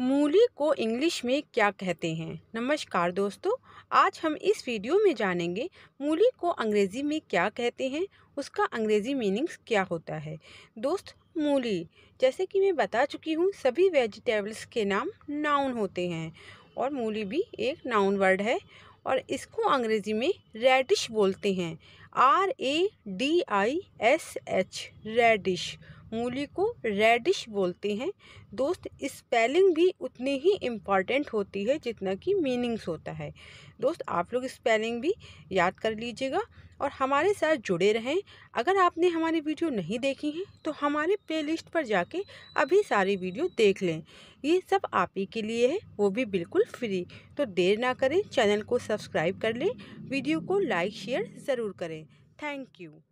मूली को इंग्लिश में क्या कहते हैं नमस्कार दोस्तों आज हम इस वीडियो में जानेंगे मूली को अंग्रेज़ी में क्या कहते हैं उसका अंग्रेज़ी मीनिंग्स क्या होता है दोस्त मूली जैसे कि मैं बता चुकी हूँ सभी वेजिटेबल्स के नाम नाउन होते हैं और मूली भी एक नाउन वर्ड है और इसको अंग्रेज़ी में रेडिश बोलते हैं R A D I S H radish मूली को रेडिश बोलते हैं दोस्त स्पेलिंग भी उतनी ही इम्पॉर्टेंट होती है जितना कि मीनिंग्स होता है दोस्त आप लोग स्पेलिंग भी याद कर लीजिएगा और हमारे साथ जुड़े रहें अगर आपने हमारी वीडियो नहीं देखी है तो हमारे प्लेलिस्ट पर जाके अभी सारी वीडियो देख लें ये सब आप ही के लिए है वो भी बिल्कुल फ्री तो देर ना करें चैनल को सब्सक्राइब कर लें वीडियो को लाइक शेयर ज़रूर करें थैंक यू